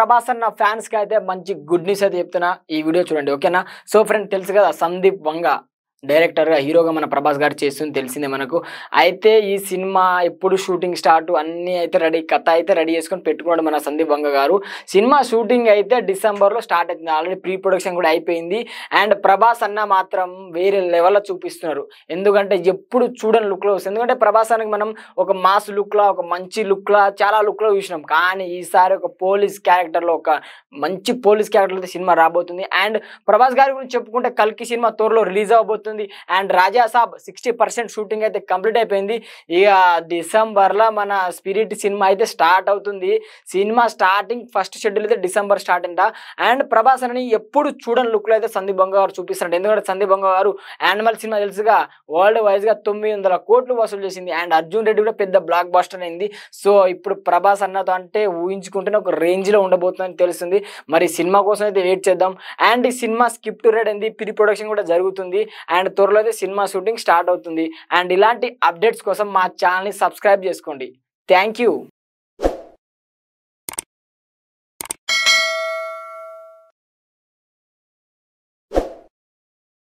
ప్రభాస్ అన్న ఫ్యాన్స్కి అయితే మంచి గుడ్ న్యూస్ అయితే చెప్తున్నా ఈ వీడియో చూడండి ఓకేనా సో ఫ్రెండ్ తెలుసు కదా సందీప్ వంగ డైరెక్టర్గా హీరోగా మన ప్రభాస్ గారు చేస్తుంది తెలిసిందే మనకు అయితే ఈ సినిమా ఎప్పుడు షూటింగ్ స్టార్ట్ అన్నీ అయితే రెడీ కథ అయితే రెడీ చేసుకొని పెట్టుకున్నాడు మన సందీప్ వంగ గారు సినిమా షూటింగ్ అయితే డిసెంబర్లో స్టార్ట్ అవుతుంది ఆల్రెడీ ప్రీ ప్రొడక్షన్ కూడా అయిపోయింది అండ్ ప్రభాస్ అన్న మాత్రం వేరే లెవెల్లో చూపిస్తున్నారు ఎందుకంటే ఎప్పుడు చూడని లుక్లో వస్తుంది ఎందుకంటే ప్రభాస్ అన్నకి మనం ఒక మాస్ లుక్లా ఒక మంచి లుక్లా చాలా లుక్లో చూసినాం కానీ ఈసారి ఒక పోలీస్ క్యారెక్టర్లో ఒక మంచి పోలీస్ క్యారెక్టర్లో సినిమా రాబోతుంది అండ్ ప్రభాస్ గారి గురించి చెప్పుకుంటే కల్కి సినిమా త్వరలో రిలీజ్ అవబోతుంది జరుగుతుంది అండ్ సాబ్ సిక్స్టీ పర్సెంట్ షూటింగ్ అయితే కంప్లీట్ అయిపోయింది ఇక డిసెంబర్లో మన స్పిరిట్ సినిమా అయితే స్టార్ట్ అవుతుంది సినిమా స్టార్టింగ్ ఫస్ట్ షెడ్యూల్ అయితే డిసెంబర్ స్టార్ట్ అంట అండ్ ప్రభాస్ అని ఎప్పుడు చూడని లుక్లో అయితే సందీప్ బంగా గారు చూపిస్తున్నాడు ఎందుకంటే సందీప్ బంగా గారు యానిమల్ సినిమా తెలుసుగా వరల్డ్ వైజ్గా తొమ్మిది వందల కోట్లు వసూలు చేసింది అండ్ అర్జున్ రెడ్డి కూడా పెద్ద బ్లాక్ బాస్టర్ అయింది సో ఇప్పుడు ప్రభాస్ అన్నతో అంటే ఊహించుకుంటేనే ఒక రేంజ్లో ఉండబోతుందని తెలుస్తుంది మరి సినిమా కోసం అయితే వెయిట్ చేద్దాం అండ్ ఈ సినిమా స్కిప్ టు రేట్ అయింది ప్రీ ప్రొడక్షన్ కూడా జరుగుతుంది అండ్ అండ్ త్వరలోనే సినిమా షూటింగ్ స్టార్ట్ అవుతుంది అండ్ ఇలాంటి అప్డేట్స్ కోసం మా ఛానల్ని సబ్స్క్రైబ్ చేసుకోండి థ్యాంక్